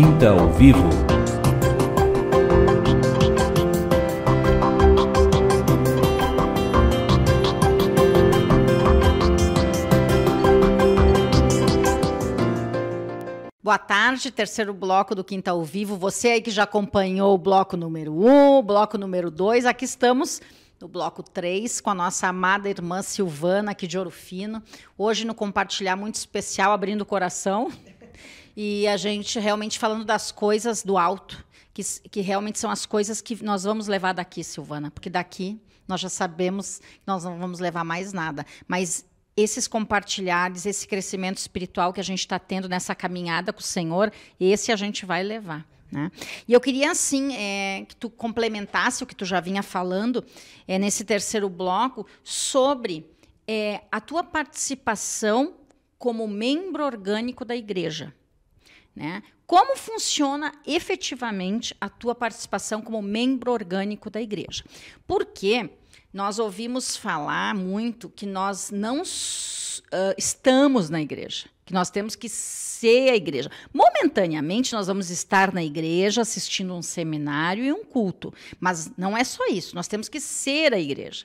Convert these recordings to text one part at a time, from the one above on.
Quinta ao Vivo. Boa tarde, terceiro bloco do Quinta ao Vivo. Você aí que já acompanhou o bloco número um, bloco número dois. aqui estamos no bloco 3, com a nossa amada irmã Silvana, aqui de Ouro Fino. Hoje, no Compartilhar Muito Especial, abrindo o coração. E a gente realmente falando das coisas do alto, que, que realmente são as coisas que nós vamos levar daqui, Silvana, porque daqui nós já sabemos que nós não vamos levar mais nada. Mas esses compartilhares, esse crescimento espiritual que a gente está tendo nessa caminhada com o Senhor, esse a gente vai levar. Né? E eu queria, assim, é, que tu complementasse o que tu já vinha falando é, nesse terceiro bloco sobre é, a tua participação como membro orgânico da igreja. Né? Como funciona efetivamente a tua participação como membro orgânico da igreja? Porque nós ouvimos falar muito que nós não uh, estamos na igreja, que nós temos que ser a igreja. Momentaneamente, nós vamos estar na igreja assistindo um seminário e um culto, mas não é só isso, nós temos que ser a igreja.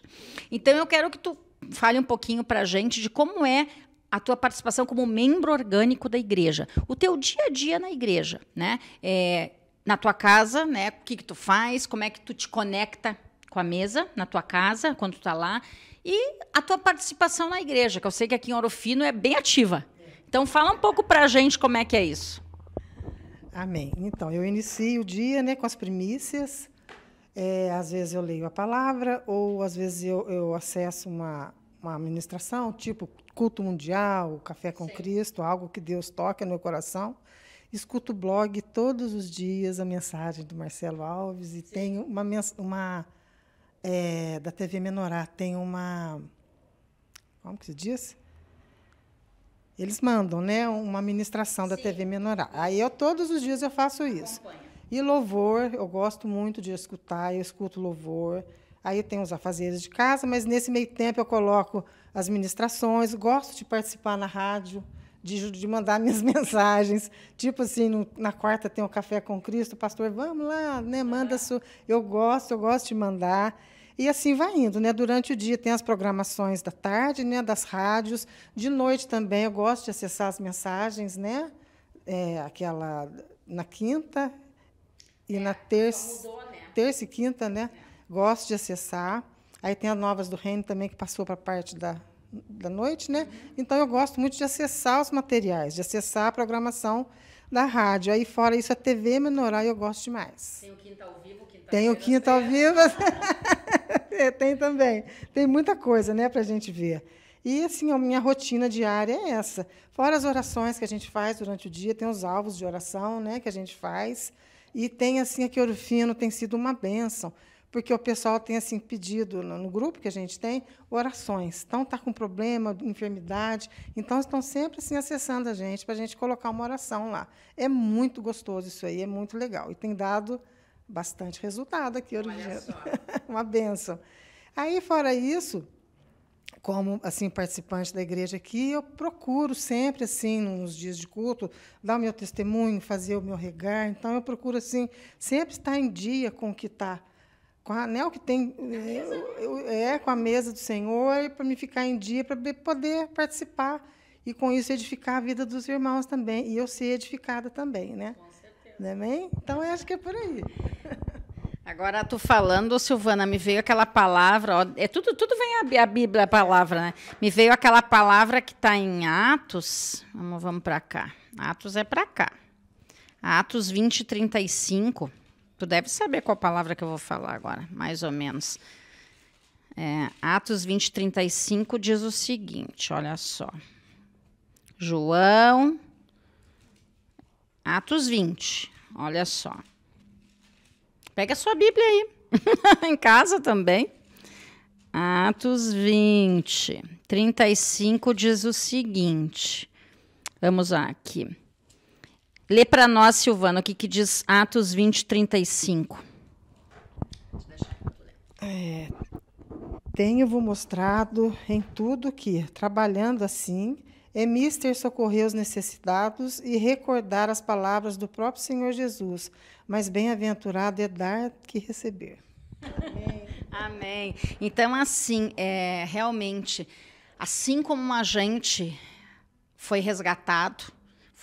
Então, eu quero que tu fale um pouquinho para a gente de como é a tua participação como membro orgânico da igreja, o teu dia a dia na igreja, né? É, na tua casa, né? O que, que tu faz, como é que tu te conecta com a mesa na tua casa, quando tu tá lá, e a tua participação na igreja, que eu sei que aqui em Orofino é bem ativa. Então fala um pouco para a gente como é que é isso. Amém. Então, eu inicio o dia né, com as primícias. É, às vezes eu leio a palavra, ou às vezes eu, eu acesso uma, uma administração, tipo culto mundial, café com Sim. Cristo, algo que Deus toca no meu coração. Escuto o blog todos os dias, a mensagem do Marcelo Alves, e Sim. uma, uma é, da TV Menorá, tem uma, como que se diz? Eles mandam, né, uma ministração da Sim. TV Menorá. Aí eu todos os dias eu faço isso. Acompanha. E louvor, eu gosto muito de escutar, eu escuto louvor. Aí tem os afazeres de casa, mas nesse meio tempo eu coloco as ministrações, gosto de participar na rádio, de, de mandar minhas mensagens. Tipo assim, no, na quarta tem o Café com Cristo, pastor, vamos lá, né? Manda sua. Eu gosto, eu gosto de mandar. E assim vai indo, né? Durante o dia tem as programações da tarde, né? Das rádios. De noite também eu gosto de acessar as mensagens, né? É, aquela na quinta e é, na então terça, mudou, né? terça e quinta, né? É gosto de acessar. Aí tem a Novas do Reino também, que passou para a parte da, da noite, né? Então eu gosto muito de acessar os materiais, de acessar a programação da rádio. Aí fora isso, a TV menorá eu gosto demais. Tem o Quinta ao Vivo, quinta Tem o Quinta ao Vivo. É, tem também. Tem muita coisa, né, para a gente ver. E assim, a minha rotina diária é essa. Fora as orações que a gente faz durante o dia, tem os alvos de oração, né, que a gente faz. E tem assim, aqui Orofino tem sido uma bênção porque o pessoal tem assim pedido no, no grupo que a gente tem orações. Então está com problema, enfermidade, então estão sempre assim acessando a gente para a gente colocar uma oração lá. É muito gostoso isso aí, é muito legal e tem dado bastante resultado aqui hoje. uma benção. Aí fora isso, como assim participante da igreja aqui, eu procuro sempre assim nos dias de culto dar o meu testemunho, fazer o meu regar. Então eu procuro assim sempre estar em dia com o que está com né, o anel que tem. Né? é, com a mesa do Senhor, e para me ficar em dia, para poder participar. E com isso edificar a vida dos irmãos também. E eu ser edificada também, né? Com certeza. amém bem? Então eu acho que é por aí. Agora tu falando, Silvana, me veio aquela palavra, ó, é tudo, tudo vem a, a Bíblia, a palavra, né? Me veio aquela palavra que está em Atos. Vamos, vamos para cá. Atos é para cá. Atos 20, 35 tu deve saber qual palavra que eu vou falar agora, mais ou menos. É, Atos 20, 35 diz o seguinte: olha só. João. Atos 20, olha só. Pega a sua Bíblia aí, em casa também. Atos 20, 35 diz o seguinte. Vamos aqui. Lê para nós, Silvana, o que, que diz Atos 20, 35. É, Tenho-vos mostrado em tudo que, trabalhando assim, é mister socorrer os necessitados e recordar as palavras do próprio Senhor Jesus, mas bem-aventurado é dar que receber. Amém. Amém. Então, assim, é, realmente, assim como a gente foi resgatado,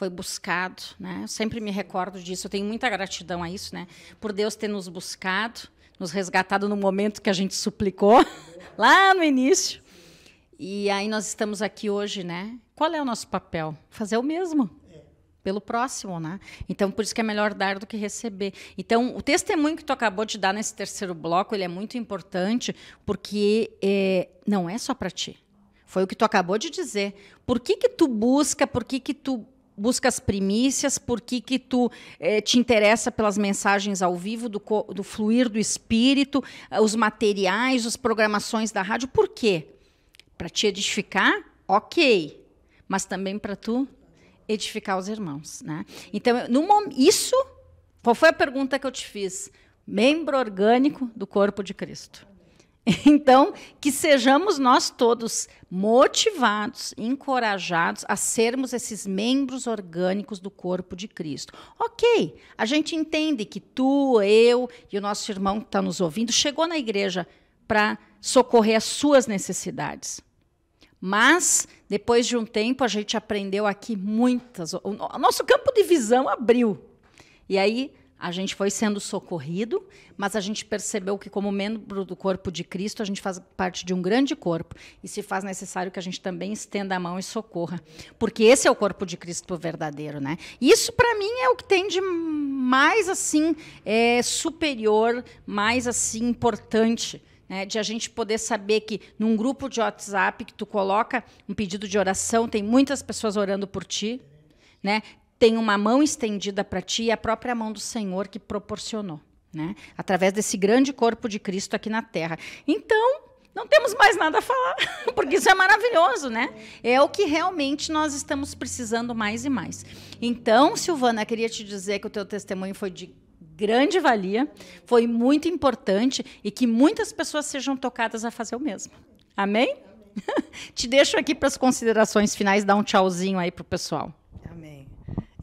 foi buscado, né? Eu sempre me recordo disso. Eu tenho muita gratidão a isso, né? Por Deus ter nos buscado, nos resgatado no momento que a gente suplicou lá no início. E aí nós estamos aqui hoje, né? Qual é o nosso papel? Fazer o mesmo pelo próximo, né? Então, por isso que é melhor dar do que receber. Então, o testemunho que tu acabou de dar nesse terceiro bloco, ele é muito importante, porque é, não é só para ti. Foi o que tu acabou de dizer. Por que que tu busca, por que que tu busca as primícias, por que, que tu eh, te interessa pelas mensagens ao vivo, do, do fluir do espírito, eh, os materiais, as programações da rádio, por quê? Para te edificar, ok, mas também para tu edificar os irmãos, né? Então, no, isso, qual foi a pergunta que eu te fiz? Membro orgânico do corpo de Cristo. Então, que sejamos nós todos motivados, encorajados a sermos esses membros orgânicos do corpo de Cristo. Ok, a gente entende que tu, eu e o nosso irmão que está nos ouvindo chegou na igreja para socorrer as suas necessidades. Mas, depois de um tempo, a gente aprendeu aqui muitas. O nosso campo de visão abriu. E aí a gente foi sendo socorrido, mas a gente percebeu que, como membro do corpo de Cristo, a gente faz parte de um grande corpo e se faz necessário que a gente também estenda a mão e socorra, porque esse é o corpo de Cristo verdadeiro, né? Isso para mim é o que tem de mais assim é, superior, mais assim importante. É, de a gente poder saber que num grupo de WhatsApp que tu coloca um pedido de oração, tem muitas pessoas orando por ti, né? tem uma mão estendida para ti, e a própria mão do Senhor que proporcionou, né? Através desse grande corpo de Cristo aqui na terra. Então, não temos mais nada a falar, porque isso é maravilhoso, né? É o que realmente nós estamos precisando mais e mais. Então, Silvana, queria te dizer que o teu testemunho foi de grande valia, foi muito importante e que muitas pessoas sejam tocadas a fazer o mesmo. Amém? Te deixo aqui para as considerações finais, dar um tchauzinho aí pro pessoal.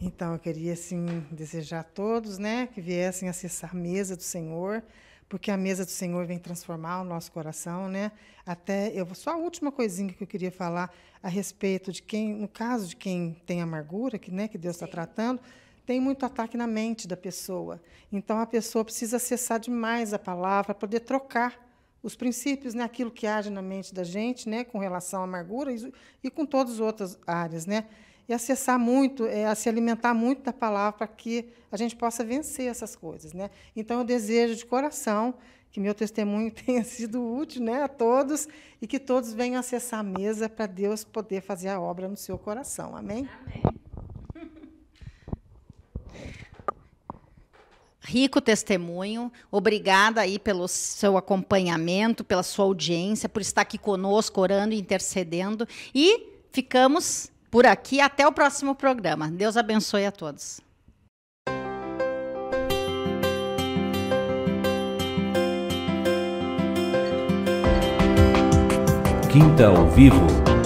Então, eu queria assim desejar a todos, né, que viessem acessar a mesa do Senhor, porque a mesa do Senhor vem transformar o nosso coração, né? Até eu só a última coisinha que eu queria falar a respeito de quem, no caso de quem tem amargura, que né, que Deus está tratando, tem muito ataque na mente da pessoa. Então, a pessoa precisa acessar demais a palavra, poder trocar os princípios, né, aquilo que age na mente da gente, né, com relação à amargura e, e com todas as outras áreas, né? e acessar muito, é, a se alimentar muito da palavra para que a gente possa vencer essas coisas, né? Então eu desejo de coração que meu testemunho tenha sido útil, né, a todos e que todos venham acessar a mesa para Deus poder fazer a obra no seu coração. Amém. Amém. rico testemunho. Obrigada aí pelo seu acompanhamento, pela sua audiência, por estar aqui conosco, orando e intercedendo. E ficamos por aqui. Até o próximo programa. Deus abençoe a todos. Quinta ao vivo.